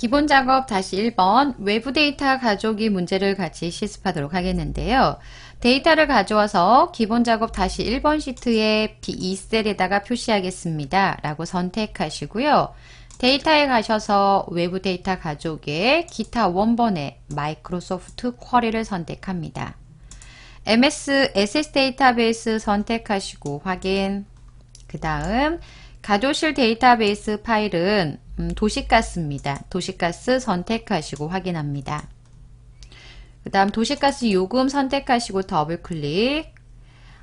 기본 작업 다시 1번 외부 데이터 가져오기 문제를 같이 실습하도록 하겠는데요. 데이터를 가져와서 기본 작업 다시 1번 시트의 B2셀에다가 표시하겠습니다. 라고 선택하시고요. 데이터에 가셔서 외부 데이터 가져오기에 기타 원본의 마이크로소프트 쿼리를 선택합니다. MS SS 데이터베이스 선택하시고 확인 그 다음 가조실 데이터베이스 파일은 음, 도시가스입니다. 도시가스 선택하시고 확인합니다. 그 다음 도시가스 요금 선택하시고 더블클릭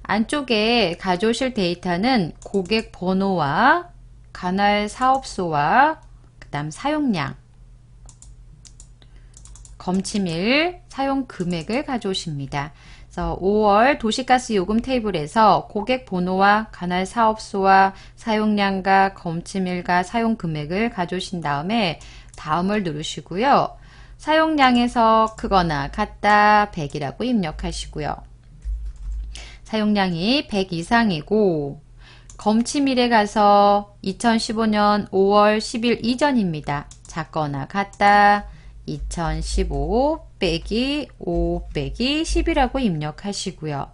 안쪽에 가져오실 데이터는 고객 번호와 관할 사업소와 그 다음 사용량 검침일 사용 금액을 가져오십니다. 5월 도시가스 요금 테이블에서 고객 번호와 관할 사업소와 사용량과 검침일과 사용 금액을 가져오신 다음에 다음을 누르시고요. 사용량에서 크거나 같다 100이라고 입력하시고요. 사용량이 100 이상이고 검침일에 가서 2015년 5월 10일 이전입니다. 작거나 같다 2015 빼기 5 빼기 10이라고 입력하시고요.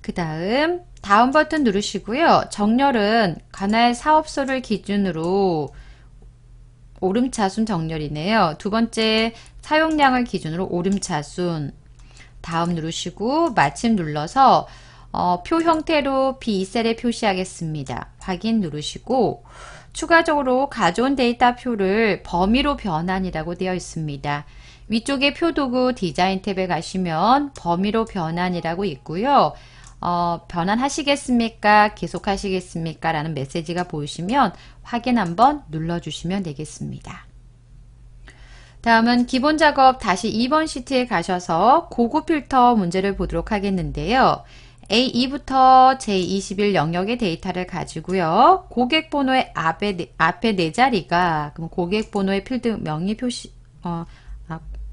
그 다음 다음 버튼 누르시고요. 정렬은 관할 사업소를 기준으로 오름차순 정렬이네요. 두 번째 사용량을 기준으로 오름차순 다음 누르시고 마침 눌러서 어, 표 형태로 b 셀에 표시하겠습니다. 확인 누르시고 추가적으로 가져온 데이터 표를 범위로 변환이라고 되어 있습니다. 위쪽에 표도구 디자인 탭에 가시면 범위로 변환이라고 있고요. 어, 변환하시겠습니까? 계속하시겠습니까? 라는 메시지가 보이시면 확인 한번 눌러주시면 되겠습니다. 다음은 기본 작업 다시 2번 시트에 가셔서 고급 필터 문제를 보도록 하겠는데요. A2부터 J21 영역의 데이터를 가지고요. 고객 번호의 앞에, 네, 앞에 네 자리가 그럼 고객 번호의 필드 명이 표시 어,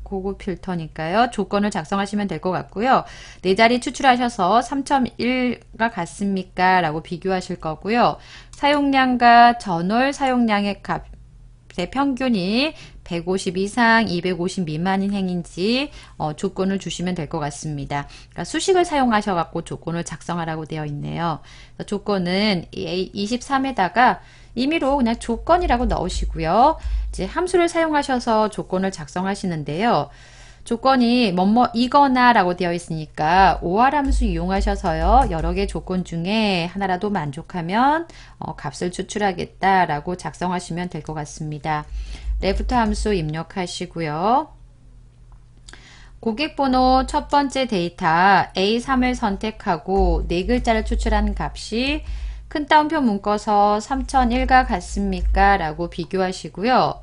고급 필터니까요. 조건을 작성하시면 될 것 같고요. 네 자리 추출하셔서 3.1가 같습니까? 라고 비교하실 거고요. 사용량과 전월 사용량의 값의 평균이 150 이상, 250 미만인 행인지 어, 조건을 주시면 될 것 같습니다. 그러니까 수식을 사용하셔갖고 조건을 작성하라고 되어 있네요. 조건은 23에다가 임의로 그냥 조건이라고 넣으시고요. 이제 함수를 사용하셔서 조건을 작성하시는데요. 조건이 뭐뭐 이거나 라고 되어 있으니까 오할 함수 이용하셔서요 여러 개 조건 중에 하나라도 만족하면 어, 값을 추출하겠다 라고 작성하시면 될 것 같습니다 레프트 함수 입력하시고요. 고객번호 첫 번째 데이터 A3을 선택하고 네 글자를 추출한 값이 큰 따옴표 묶어서 3001과 같습니까? 라고 비교하시고요.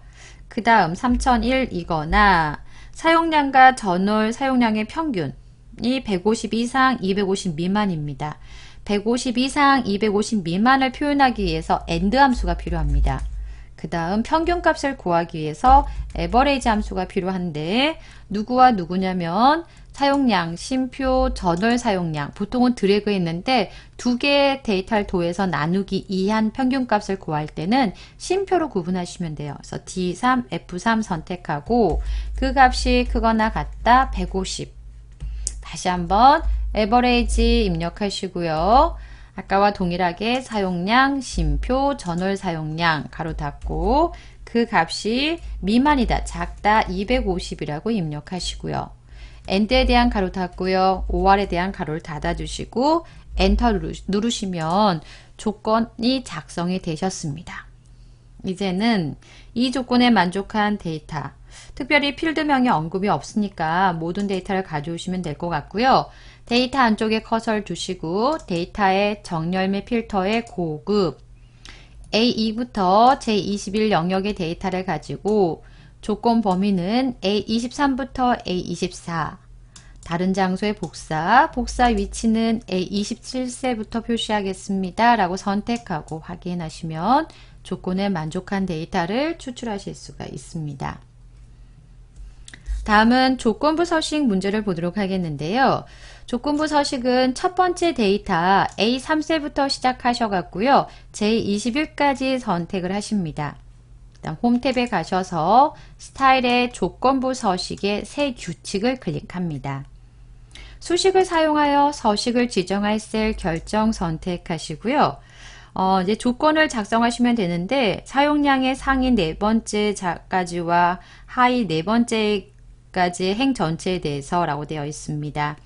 그 다음 3001이거나 사용량과 전월 사용량의 평균이 150 이상 250 미만입니다. 150 이상 250 미만을 표현하기 위해서 AND 함수가 필요합니다. 그 다음 평균값을 구하기 위해서 에버레이지 함수가 필요한데 누구와 누구냐면 사용량, 심표, 전월 사용량 보통은 드래그 했는데 두 개의 데이터를 도해서 나누기 2한 평균값을 구할 때는 심표로 구분하시면 돼요. 그래서 D3, F3 선택하고 그 값이 크거나 같다 150 다시 한번 에버레이지 입력하시고요. 아까와 동일하게 사용량, 심표, 전월 사용량 가로 닫고 그 값이 미만이다, 작다 250이라고 입력하시고요. 엔드에 대한 가로 닫고요. OR에 대한 가로를 닫아주시고 엔터 누르시면 조건이 작성이 되셨습니다. 이제는 이 조건에 만족한 데이터, 특별히 필드명에 언급이 없으니까 모든 데이터를 가져오시면 될 것 같고요. 데이터 안쪽에 커서를 두시고 데이터의 정렬및 필터의 고급 A2부터 J21 영역의 데이터를 가지고 조건 범위는 A23부터 A24 다른 장소의 복사, 복사 위치는 A27세부터 표시하겠습니다. 라고 선택하고 확인하시면 조건에 만족한 데이터를 추출하실 수가 있습니다. 다음은 조건부 서식 문제를 보도록 하겠는데요. 조건부 서식은 첫 번째 데이터 A3셀부터 시작하셔갖고요. 제21까지 선택을 하십니다. 일단 홈 탭에 가셔서 스타일의 조건부 서식의 새 규칙을 클릭합니다. 수식을 사용하여 서식을 지정할 셀 결정 선택하시고요. 어, 이제 조건을 작성하시면 되는데 사용량의 상위 네 번째까지와 자 하위 네 번째 까지의 행 전체에 대해서라고 되어 있습니다.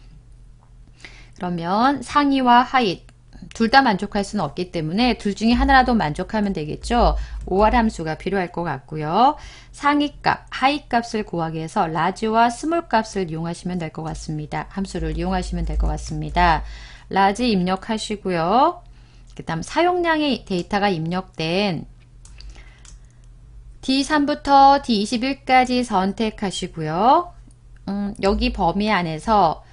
그러면 상의와 하의둘다 만족할 수는 없기 때문에 둘 중에 하나라도 만족하면 되겠죠. 5할 함수가 필요할 것 같고요. 상위값, 하위값을 구하기 위해서 라지와 스몰값을 이용하시면 될 것 같습니다. 함수를 이용하시면 될 것 같습니다. 라지 입력하시고요. 그 다음 사용량의 데이터가 입력된 D3부터 D21까지 선택하시고요. 음, 여기 범위 안에서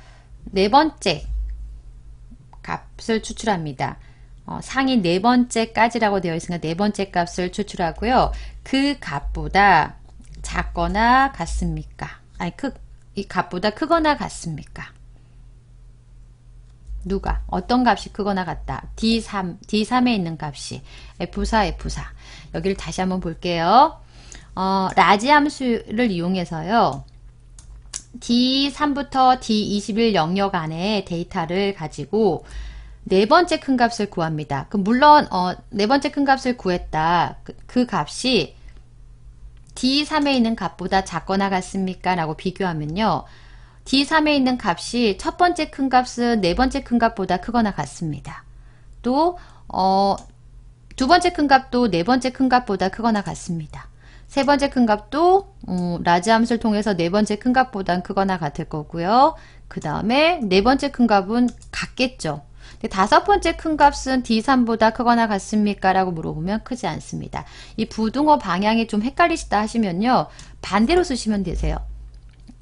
네 번째 값을 추출합니다. 어, 상위 네 번째까지라고 되어 있으니까 네 번째 값을 추출하고요. 그 값보다 작거나 같습니까? 아니, 크, 이 값보다 크거나 같습니까? 누가? 어떤 값이 크거나 같다? D3, D3에 있는 값이 F4, F4. 여기를 다시 한번 볼게요. 어, 라지 함수를 이용해서요. D3부터 D21 영역 안에 데이터를 가지고 네 번째 큰 값을 구합니다. 그럼 물론 어, 네 번째 큰 값을 구했다. 그, 그 값이 D3에 있는 값보다 작거나 같습니까? 라고 비교하면요. D3에 있는 값이 첫 번째 큰 값은 네 번째 큰 값보다 크거나 같습니다. 또, 어, 두 번째 큰 값도 네 번째 큰 값보다 크거나 같습니다. 세 번째 큰 값도 음, 라지 함수를 통해서 네 번째 큰 값보단 크거나 같을 거고요. 그 다음에 네 번째 큰 값은 같겠죠. 다섯 번째 큰 값은 D3보다 크거나 같습니까? 라고 물어보면 크지 않습니다. 이 부등호 방향이 좀 헷갈리시다 하시면요. 반대로 쓰시면 되세요.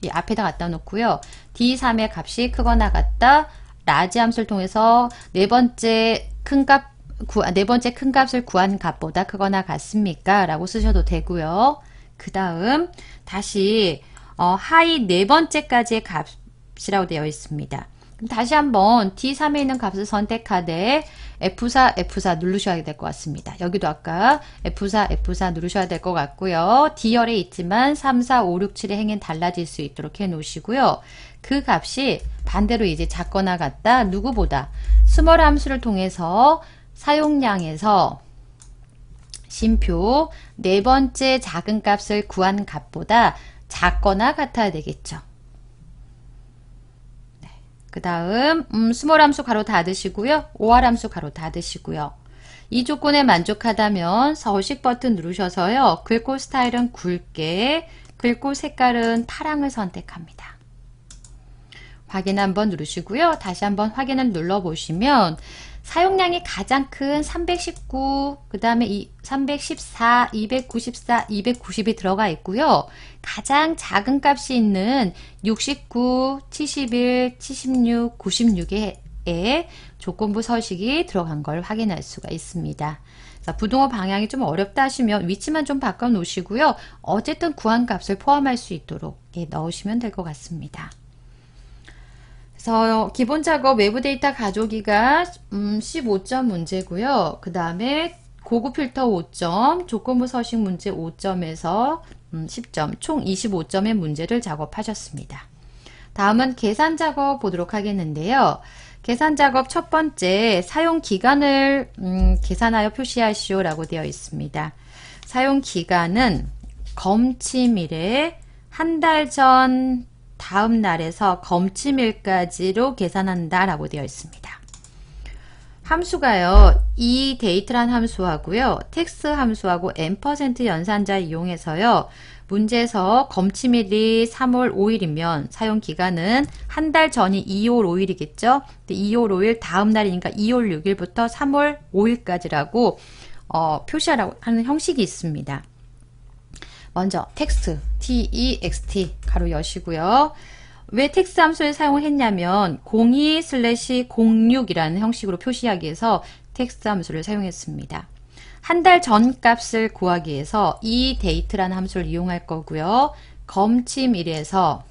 이 앞에다 갖다 놓고요. D3의 값이 크거나 같다. 라지 함수를 통해서 네 번째 큰 값, 구, 아, 네 번째 큰 값을 구한 값보다 크거나 같습니까? 라고 쓰셔도 되고요. 그 다음 다시 어, 하이 네 번째까지의 값이라고 되어 있습니다. 다시 한번 D3에 있는 값을 선택하되 F4, F4 누르셔야 될 것 같습니다. 여기도 아까 F4, F4 누르셔야 될 것 같고요. D열에 있지만 3, 4, 5, 6, 7의 행은 달라질 수 있도록 해놓으시고요. 그 값이 반대로 이제 작거나 같다, 누구보다 스몰 함수를 통해서 사용량에서 심표 네 번째 작은 값을 구한 값보다 작거나 같아야 되겠죠. 네. 그 다음 음, 스몰함수 가로 닫으시고요. 오할함수 가로 닫으시고요. 이 조건에 만족하다면 서식 버튼 누르셔서요. 글꼴 스타일은 굵게, 글꼴 색깔은 파랑을 선택합니다. 확인 한번 누르시고요. 다시 한번 확인을 눌러보시면 사용량이 가장 큰 319, 그 다음에 314, 294, 290이 들어가 있고요. 가장 작은 값이 있는 69, 71, 76, 96에 조건부 서식이 들어간 걸 확인할 수가 있습니다. 자, 부동어 방향이 좀 어렵다 하시면 위치만 좀 바꿔 놓으시고요. 어쨌든 구한 값을 포함할 수 있도록 예, 넣으시면 될 것 같습니다. 그래서 기본 작업 외부 데이터 가져오기가 음, 15점 문제고요. 그 다음에 고급 필터 5점, 조건부 서식 문제 5점에서 음, 10점, 총 25점의 문제를 작업하셨습니다. 다음은 계산 작업 보도록 하겠는데요. 계산 작업 첫 번째, 사용 기간을 음, 계산하여 표시하시오 라고 되어 있습니다. 사용 기간은 검침일에 한달전 다음 날에서 검침일까지로 계산한다라고 되어 있습니다. 함수가요. 이 데이트란 함수하고요. 텍스 함수하고 n% 연산자 이용해서요. 문제에서 검침일이 3월 5일이면 사용기간은 한 달 전인 2월 5일이겠죠. 2월 5일 다음 날이니까 2월 6일부터 3월 5일까지라고 어, 표시하라고 하는 형식이 있습니다. 먼저 텍스트 text e 가로 여시고요. 왜 텍스 함수를 사용 했냐면 02/06이라는 슬래시 형식으로 표시하기 위해서 텍스 함수를 사용했습니다. 한 달 전 값을 구하기 위해서 이 데이트라는 함수를 이용할 거고요. 검침일에서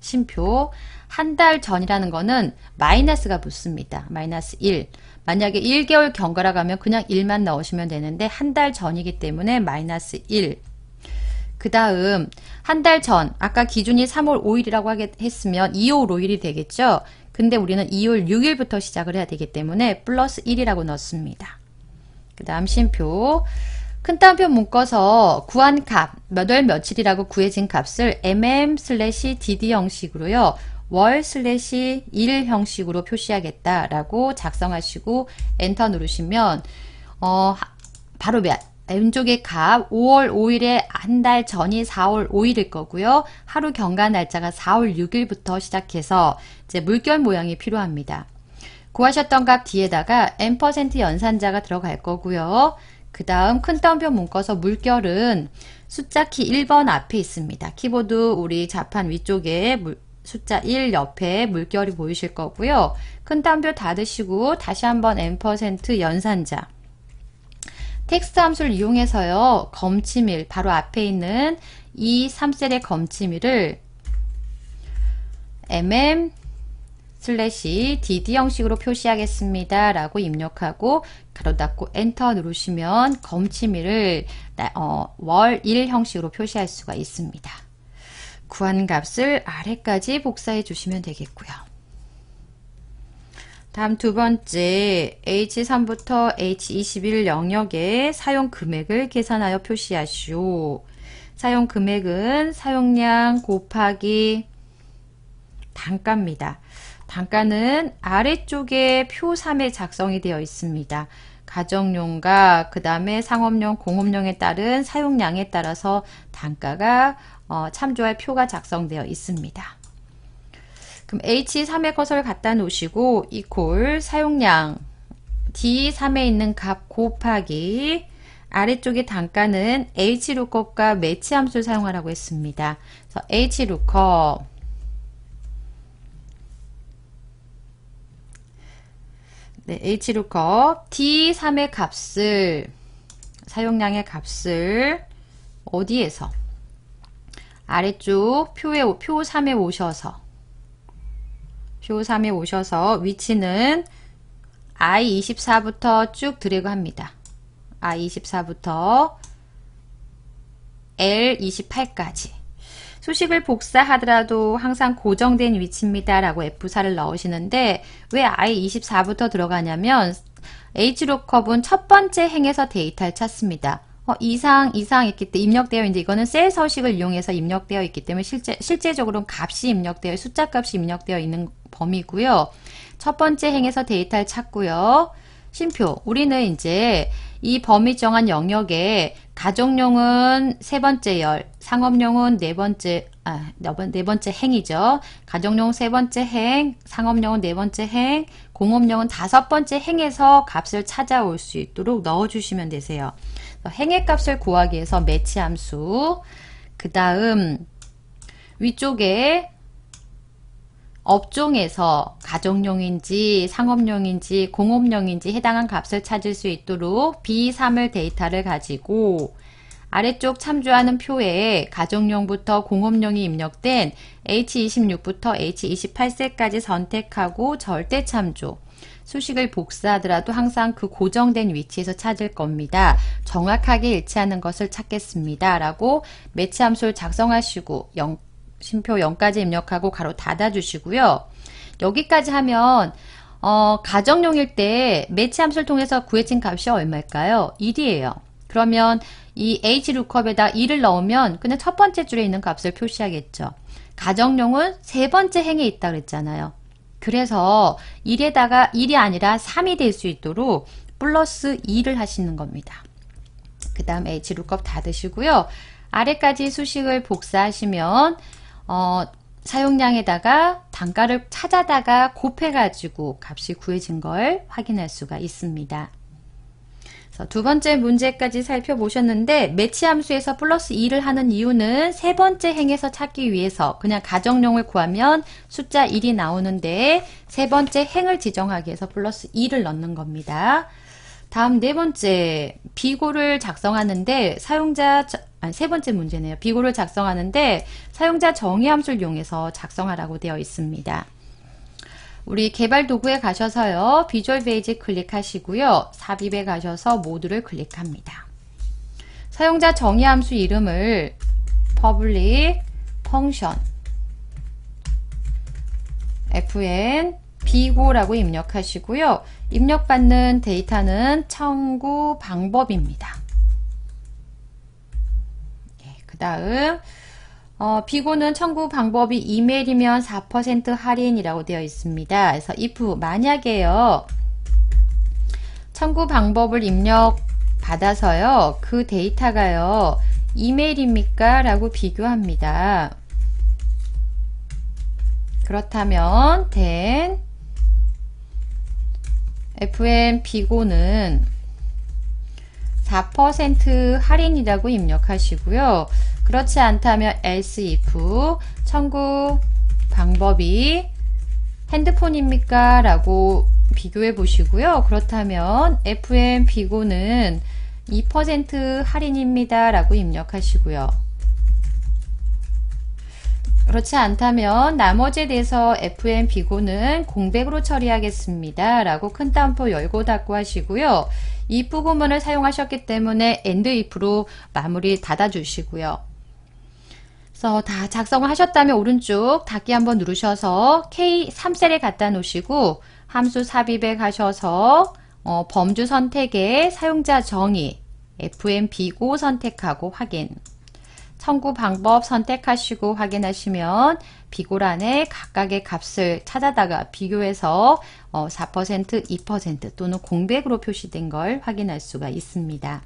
심표 한 달 전이라는 거는 마이너스가 붙습니다. 마이너스 1. 만약에 1개월 경과라 고하면 그냥 1만 넣으시면 되는데 한 달 전이기 때문에 마이너스 1그 다음 한 달 전 아까 기준이 3월 5일이라고 하게 했으면 2월 5일이 되겠죠. 근데 우리는 2월 6일부터 시작을 해야 되기 때문에 플러스 1이라고 넣습니다. 그 다음 심표 큰 따옴표 묶어서 구한 값, 몇 월 며칠이라고 구해진 값을 mm 슬래시 dd 형식으로요. 월 슬래시 일 형식으로 표시하겠다라고 작성하시고 엔터 누르시면 어 바로 몇 왼쪽에 갑 5월 5일에 한 달 전이 4월 5일일 거고요. 하루 경과 날짜가 4월 6일부터 시작해서 이제 물결 모양이 필요합니다. 구하셨던 값 뒤에다가 M% 연산자가 들어갈 거고요. 그 다음 큰 따옴표 묶어서 물결은 숫자 키 1번 앞에 있습니다. 키보드 우리 자판 위쪽에 물, 숫자 1 옆에 물결이 보이실 거고요. 큰 따옴표 닫으시고 다시 한번 M% 연산자 텍스트 함수를 이용해서요. 검침일 바로 앞에 있는 이 3셀의 검침일을 mm 슬래시 dd 형식으로 표시하겠습니다 라고 입력하고 가로 닫고 엔터 누르시면 검침일을 어, 월1 형식으로 표시할 수가 있습니다 구한 값을 아래까지 복사해 주시면 되겠고요 다음 두 번째 H3부터 H21 영역의 사용 금액을 계산하여 표시하시오. 사용 금액은 사용량 곱하기 단가입니다. 단가는 아래쪽에 표 3에 작성이 되어 있습니다. 가정용과 그 다음에 상업용, 공업용에 따른 사용량에 따라서 단가가 어, 참조할 표가 작성되어 있습니다. 그럼 H3의 커서를 갖다 놓으시고 equal 사용량 D3에 있는 값 곱하기 아래쪽의 단가는 hlookup과 매치 함수를 사용하라고 했습니다. 그래서 hlookup 네, hlookup d3의 값을 사용량의 값을 어디에서 아래쪽 표에 표 3에 오셔서 쇼3에 오셔서 위치는 I24부터 쭉 드래그 합니다. I24부터 L28까지 수식을 복사하더라도 항상 고정된 위치입니다. 라고 F4를 넣으시는데 왜 I24부터 들어가냐면 HLOOKUP은 첫 번째 행에서 데이터를 찾습니다. 어, 이상, 이상 했기 때 입력되어 있는데 이거는 셀 서식을 이용해서 입력되어 있기 때문에 실제, 실제적으로는 값이 입력되어, 숫자 값이 입력되어 있는 범위고요. 첫 번째 행에서 데이터를 찾고요. 심표, 우리는 이제 이 범위 정한 영역에 가정용은 세 번째 열, 상업용은 네 번째, 아, 네, 네 번째 행이죠. 가정용 세 번째 행, 상업용은 네 번째 행, 공업용은 다섯 번째 행에서 값을 찾아올 수 있도록 넣어주시면 되세요. 행의 값을 구하기 위해서 매치 함수, 그 다음 위쪽에 업종에서 가정용인지 상업용인지 공업용인지 해당한 값을 찾을 수 있도록 비사물 데이터를 가지고 아래쪽 참조하는 표에 가정용부터 공업용이 입력된 H26부터 H28셀까지 선택하고 절대 참조, 수식을 복사하더라도 항상 그 고정된 위치에서 찾을 겁니다. 정확하게 일치하는 것을 찾겠습니다. 라고 매치함수를 작성하시고 0 쉼표 0까지 입력하고 가로 닫아주시고요. 여기까지 하면 어, 가정용일 때 매치 함수를 통해서 구해진 값이 얼마일까요? 1이에요. 그러면 이 h l o o k u p 에다 1을 넣으면 그냥 첫 번째 줄에 있는 값을 표시하겠죠. 가정용은 세 번째 행에 있다 그랬잖아요. 그래서 1에다가 1이 아니라 3이 될 수 있도록 플러스 2를 하시는 겁니다. 그 다음 hlookup 닫으시고요. 아래까지 수식을 복사하시면 어, 사용량에다가 단가를 찾아다가 곱해가지고 값이 구해진 걸 확인할 수가 있습니다. 두 번째 문제까지 살펴보셨는데 매치 함수에서 플러스 2를 하는 이유는 세 번째 행에서 찾기 위해서 그냥 가정용을 구하면 숫자 1이 나오는데 세 번째 행을 지정하기 위해서 플러스 2를 넣는 겁니다. 다음 네 번째 비고를 작성하는데 사용자 아, 세 번째 문제네요. 비고를 작성하는데 사용자 정의 함수를 이용해서 작성하라고 되어 있습니다. 우리 개발 도구에 가셔서요. 비주얼 베이직 클릭하시고요. 삽입에 가셔서 모두를 클릭합니다. 사용자 정의 함수 이름을 public function fn 비고라고 입력하시고요. 입력받는 데이터는 청구 방법입니다. 예, 그 다음 어, 비고는 청구 방법이 이메일이면 4% 할인이라고 되어 있습니다. 그래서 if 만약에요. 청구 방법을 입력 받아서요. 그 데이터가요. 이메일입니까? 라고 비교합니다. 그렇다면 then FM 비고는 4% 할인이라고 입력하시고요. 그렇지 않다면 else if 청구 방법이 핸드폰입니까? 라고 비교해 보시고요. 그렇다면 FM 비고는 2% 할인입니다. 라고 입력하시고요. 그렇지 않다면 나머지에 대해서 FM 비고는 공백으로 처리하겠습니다. 라고 큰따옴 열고 닫고 하시고요. if 구문을 사용하셨기 때문에 and if로 마무리 닫아주시고요. 그래서 다 작성을 하셨다면 오른쪽 닫기 한번 누르셔서 K3셀에 갖다 놓으시고 함수 삽입에 가셔서 어, 범주 선택에 사용자 정의, FMB고 선택하고 확인. 청구 방법 선택하시고 확인하시면 비고란에 각각의 값을 찾아다가 비교해서 4%, 어, 2% 또는 공백으로 표시된 걸 확인할 수가 있습니다.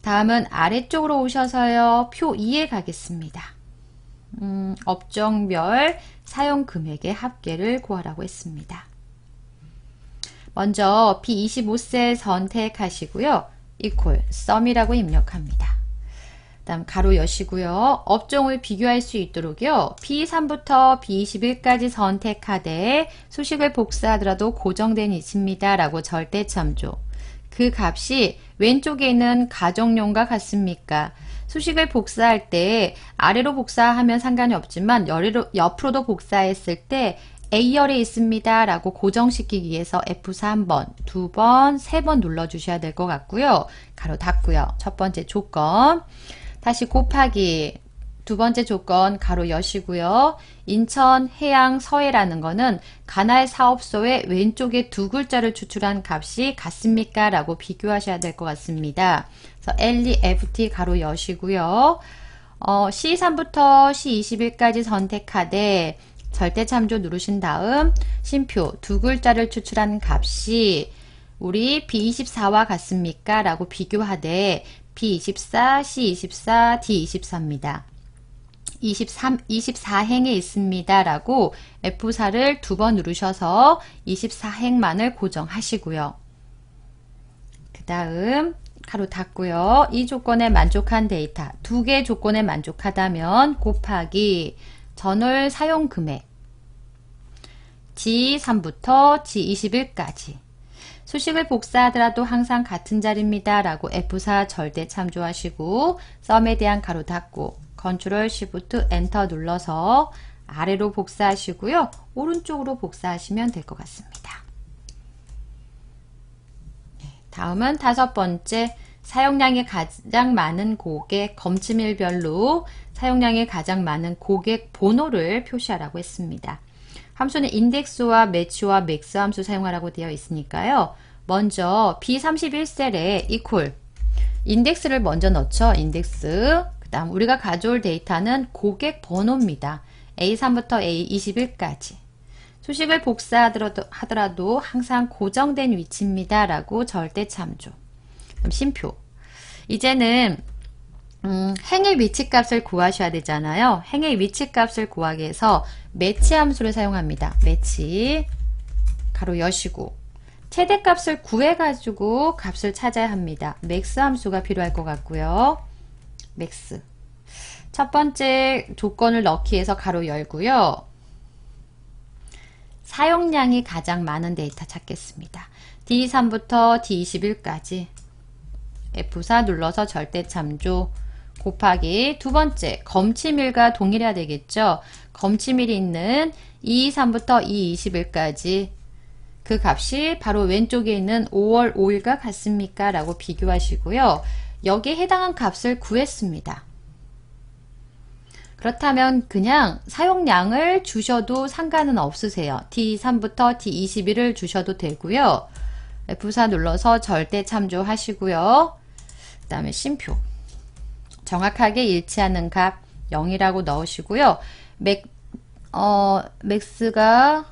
다음은 아래쪽으로 오셔서요. 표 2에 가겠습니다. 음, 업종별 사용 금액의 합계를 구하라고 했습니다. 먼저 B25세 선택하시고요. equal sum이라고 입력합니다. 다음 가로 여시고요. 업종을 비교할 수 있도록요. B3부터 B21까지 선택하되 수식을 복사하더라도 고정된 이치입니다. 라고 절대참조. 그 값이 왼쪽에 있는 가정용과 같습니까? 수식을 복사할 때 아래로 복사하면 상관이 없지만 옆으로도 복사했을 때 A열에 있습니다 라고 고정시키기 위해서 F3 번, 2 번, 3번 눌러주셔야 될 것 같고요. 가로 닫고요. 첫 번째 조건. 다시 곱하기 두 번째 조건 가로 여시고요. 인천 해양 서해라는 거는 가날 사업소의 왼쪽에 두 글자를 추출한 값이 같습니까? 라고 비교하셔야 될 것 같습니다. 그래서 LEFT 가로 여시고요. 어, C3부터 C21까지 선택하되 절대 참조 누르신 다음 심표 두 글자를 추출한 값이 우리 B24와 같습니까? 라고 비교하되 B24, C24, D24입니다. 23, 24행에 있습니다. 라고 F4를 두 번 누르셔서 24행만을 고정하시고요. 그 다음 가로 닫고요. 이 조건에 만족한 데이터, 두 개 조건에 만족하다면 곱하기 전월 사용 금액 G3부터 G21까지 수식을 복사하더라도 항상 같은 자리입니다. 라고 F4 절대 참조하시고 썸에 대한 가로 닫고 Ctrl Shift Enter 눌러서 아래로 복사하시고요. 오른쪽으로 복사하시면 될 것 같습니다. 네, 다음은 다섯 번째 사용량이 가장 많은 고객 검침일별로 사용량이 가장 많은 고객 번호를 표시하라고 했습니다. 함수는 인덱스와 매치와 맥스 함수 사용하라고 되어 있으니까요. 먼저 B31셀에 equal 인덱스를 먼저 넣죠. 인덱스 그 다음 우리가 가져올 데이터는 고객 번호입니다. A3부터 A21까지 수식을 복사하더라도 항상 고정된 위치입니다. 라고 절대 참조 그럼 심표 이제는 음, 행의 위치값을 구하셔야 되잖아요. 행의 위치값을 구하기 위해서 매치 함수를 사용합니다. 매치 가로 여시고 최대값을 구해가지고 값을 찾아야 합니다. 맥스 함수가 필요할 것 같고요. 맥스 첫 번째 조건을 넣기 해서 가로 열고요. 사용량이 가장 많은 데이터 찾겠습니다. D3부터 D21까지 F4 눌러서 절대 참조 곱하기 두 번째 검침일과 동일해야 되겠죠. 검침일이 있는 2 3부터 221까지 그 값이 바로 왼쪽에 있는 5월 5일과 같습니까? 라고 비교하시고요. 여기에 해당한 값을 구했습니다. 그렇다면 그냥 사용량을 주셔도 상관은 없으세요. D3부터 D21을 주셔도 되고요. F4 눌러서 절대 참조하시고요. 그 다음에 심표. 정확하게 일치하는 값 0이라고 넣으시고요. 맥, 어, 맥스가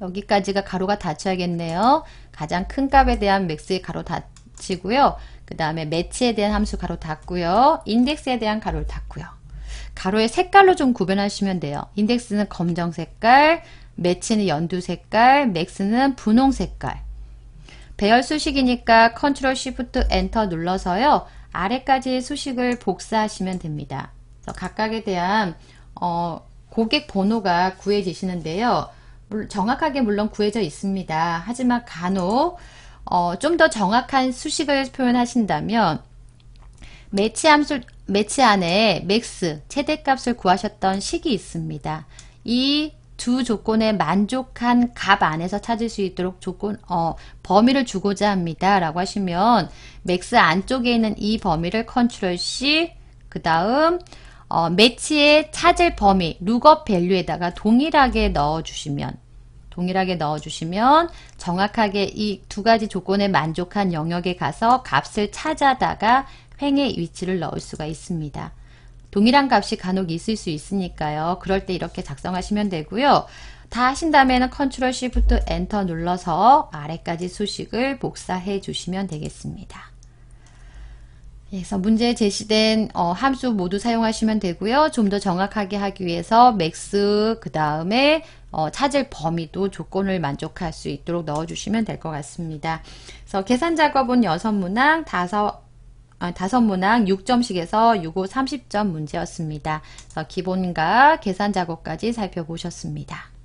여기까지가 가로가 닫혀야겠네요. 가장 큰 값에 대한 맥스의 가로 닫히고요. 그 다음에 매치에 대한 함수 가로 닫고요. 인덱스에 대한 가로를 닫고요. 가로의 색깔로 좀 구별하시면 돼요. 인덱스는 검정 색깔, 매치는 연두 색깔, 맥스는 분홍 색깔. 배열 수식이니까 컨트롤 시프트 엔터 눌러서요. 아래까지의 수식을 복사하시면 됩니다. 각각에 대한 어, 고객 번호가 구해지시는데요. 정확하게 물론 구해져 있습니다. 하지만 간혹 어, 좀 더 정확한 수식을 표현하신다면 매치 함수 매치 안에 맥스 최대값을 구하셨던 식이 있습니다. 이 두 조건에 만족한 값 안에서 찾을 수 있도록 조건 어, 범위를 주고자 합니다라고 하시면 맥스 안쪽에 있는 이 범위를 컨트롤 C 그 다음 어, 매치에 찾을 범위 룩업 밸류에다가 동일하게 넣어주시면 동일하게 넣어주시면 정확하게 이 두 가지 조건에 만족한 영역에 가서 값을 찾아다가 횡의 위치를 넣을 수가 있습니다. 동일한 값이 간혹 있을 수 있으니까요. 그럴 때 이렇게 작성하시면 되고요. 다 하신 다음에는 컨트롤 시프트 엔터 눌러서 아래까지 수식을 복사해 주시면 되겠습니다. 그래서 문제에 제시된 어, 함수 모두 사용하시면 되고요. 좀 더 정확하게 하기 위해서 맥스 그 다음에 어, 찾을 범위도 조건을 만족할 수 있도록 넣어주시면 될 것 같습니다. 그래서 계산 작업은 6문항, 5, 아, 5문항 6점씩에서 6, 5, 30점 문제였습니다. 그래서 기본과 계산 작업까지 살펴보셨습니다.